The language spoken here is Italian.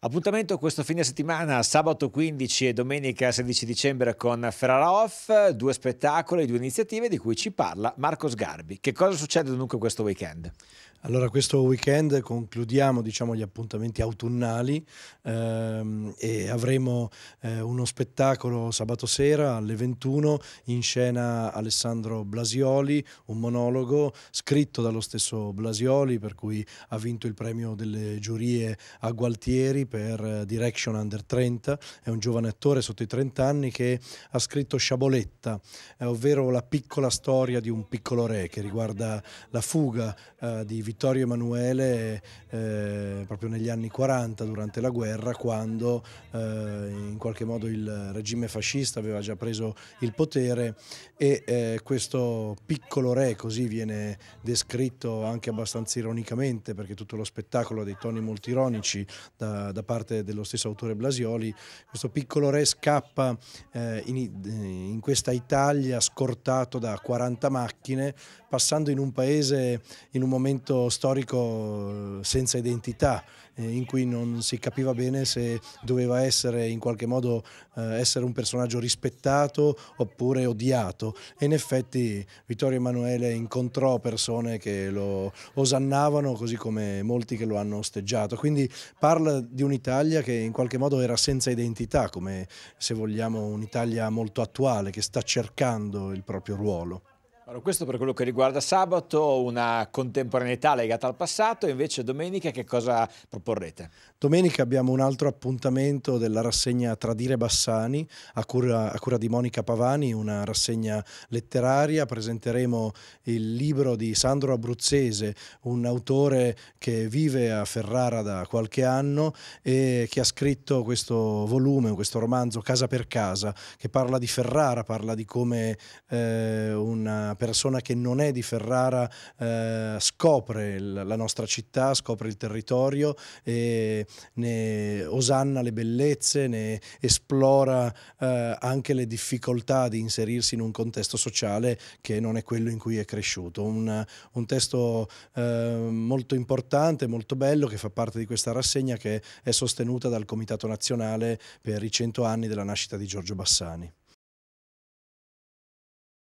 Appuntamento questo fine settimana, sabato 15 e domenica 16 dicembre con Ferrara Off, due spettacoli, due iniziative di cui ci parla Marco Sgarbi. Che cosa succede dunque questo weekend? Allora questo weekend concludiamo diciamo, gli appuntamenti autunnali ehm, e avremo eh, uno spettacolo sabato sera alle 21 in scena Alessandro Blasioli, un monologo scritto dallo stesso Blasioli per cui ha vinto il premio delle giurie a Gualtieri per eh, Direction Under 30, è un giovane attore sotto i 30 anni che ha scritto Sciaboletta, eh, ovvero la piccola storia di un piccolo re che riguarda la fuga eh, di Vittorio Emanuele eh, proprio negli anni 40 durante la guerra quando eh, in qualche modo il regime fascista aveva già preso il potere e eh, questo piccolo re così viene descritto anche abbastanza ironicamente perché tutto lo spettacolo ha dei toni molto ironici da, da parte dello stesso autore Blasioli questo piccolo re scappa eh, in, eh, in questa Italia scortato da 40 macchine passando in un paese in un momento storico senza identità eh, in cui non si capiva bene se doveva essere in qualche modo eh, essere un personaggio rispettato oppure odiato e in effetti Vittorio Emanuele incontrò persone che lo osannavano così come molti che lo hanno osteggiato quindi parla di un'Italia che in qualche modo era senza identità come se vogliamo un'Italia molto attuale che sta cercando il proprio ruolo. Allora, questo per quello che riguarda sabato, una contemporaneità legata al passato, invece domenica che cosa proporrete? Domenica abbiamo un altro appuntamento della rassegna Tradire Bassani a cura, a cura di Monica Pavani, una rassegna letteraria, presenteremo il libro di Sandro Abruzzese, un autore che vive a Ferrara da qualche anno e che ha scritto questo volume, questo romanzo Casa per Casa, che parla di Ferrara, parla di come eh, una persona che non è di Ferrara eh, scopre la nostra città, scopre il territorio, e ne osanna le bellezze, ne esplora eh, anche le difficoltà di inserirsi in un contesto sociale che non è quello in cui è cresciuto. Un, un testo eh, molto importante, molto bello, che fa parte di questa rassegna che è sostenuta dal Comitato Nazionale per i 100 anni della nascita di Giorgio Bassani.